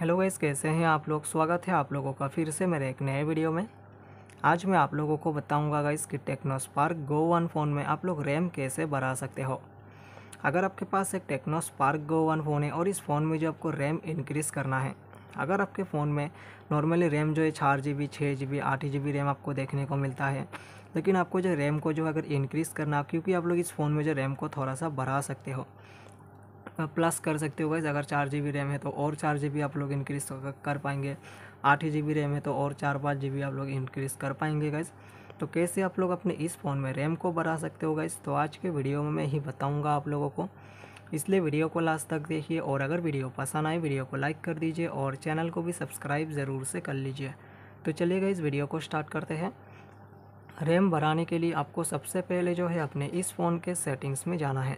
hello guys कैसे हैं आप लोग स्वागत है आप लोगों का फिर से मेरे एक नए वीडियो में आज मैं आप लोगों को बताऊंगा गाइस कि टेक्नोस्पार्क गो वन फ़ोन में आप लोग रैम कैसे बढ़ा सकते हो अगर आपके पास एक टेक्नोस्पार्क गो वन फ़ोन है और इस फ़ोन में जो आपको रैम इंक्रीज़ करना है अगर आपके फ़ोन में नॉर्मली रैम जो है चार जी बी छः जी बी आठ जी बी रैम आपको देखने को मिलता है लेकिन आपको जो रैम को जो अगर इंक्रीज़ करना क्योंकि आप लोग इस फ़ोन में जो रैम को थोड़ा सा बढ़ा सकते हो प्लस कर सकते हो गैस अगर चार जी बी रैम है तो और चार जी बी आप लोग इंक्रीज़ तो कर पाएंगे आठ जी बी रैम है तो और चार पाँच जी बी आप लोग इंक्रीज़ कर पाएंगे गाइज़ तो कैसे आप लोग अपने इस फ़ोन में रैम को बढ़ा सकते हो गाइज़ तो आज के वीडियो में मैं ही बताऊँगा आप लोगों को इसलिए वीडियो को लास्ट तक देखिए और अगर वीडियो पसंद आए वीडियो को लाइक कर दीजिए और चैनल को भी सब्सक्राइब ज़रूर से कर लीजिए तो चलिएगा इस वीडियो को स्टार्ट करते हैं रैम बढ़ाने के लिए आपको सबसे पहले जो है अपने इस फ़ोन के सेटिंग्स में जाना है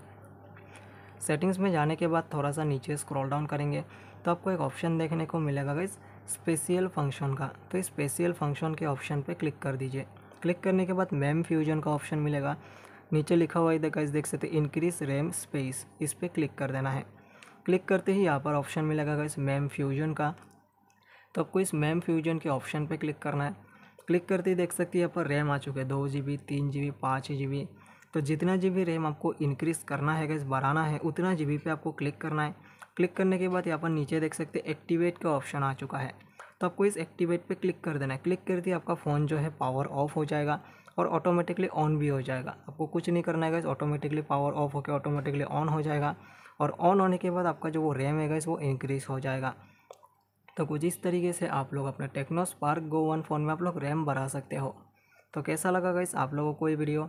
सेटिंग्स में जाने के बाद थोड़ा सा नीचे स्क्रॉल डाउन करेंगे तो आपको एक ऑप्शन देखने को मिलेगा गाइज स्पेशियल फंक्शन का तो इस स्पेशियल फंक्शन के ऑप्शन पे क्लिक कर दीजिए क्लिक करने के बाद मैम फ्यूजन का ऑप्शन मिलेगा नीचे लिखा हुआ इधर गाइज देख सकते इंक्रीज रैम स्पेस इस पर क्लिक कर देना है क्लिक करते ही यहाँ पर ऑप्शन मिलेगा गाइज मैम फ्यूजन का तो आपको इस मैम फ्यूजन के ऑप्शन पर क्लिक करना है क्लिक करते ही देख सकते हैं यहाँ पर रैम आ चुके हैं दो जी बी तीन जी बी पाँच जी बी तो जितना जी बी रैम आपको इंक्रीज़ करना है गैस बढ़ाना है उतना जी बी पे आपको क्लिक करना है क्लिक करने के बाद यहाँ पर नीचे देख सकते हैं एक्टिवेट का ऑप्शन आ चुका है तो आपको इस एक्टिवेट पे क्लिक कर देना है क्लिक कर दिया आपका फ़ोन जो है पावर ऑफ हो जाएगा और ऑटोमेटिकली ऑन भी हो जाएगा आपको कुछ नहीं करना है गैस ऑटोमेटिकली पावर ऑफ होकर ऑटोमेटिकली ऑन हो जाएगा और ऑन होने के बाद आपका जो वो रैम है गैस वो इंक्रीज़ हो जाएगा तो कुछ इस तरीके से आप लोग अपने Tecno Spark Go one phone में आप लोग रैम बढ़ा सकते हो तो कैसा लगा गैस आप लोगों को ये वीडियो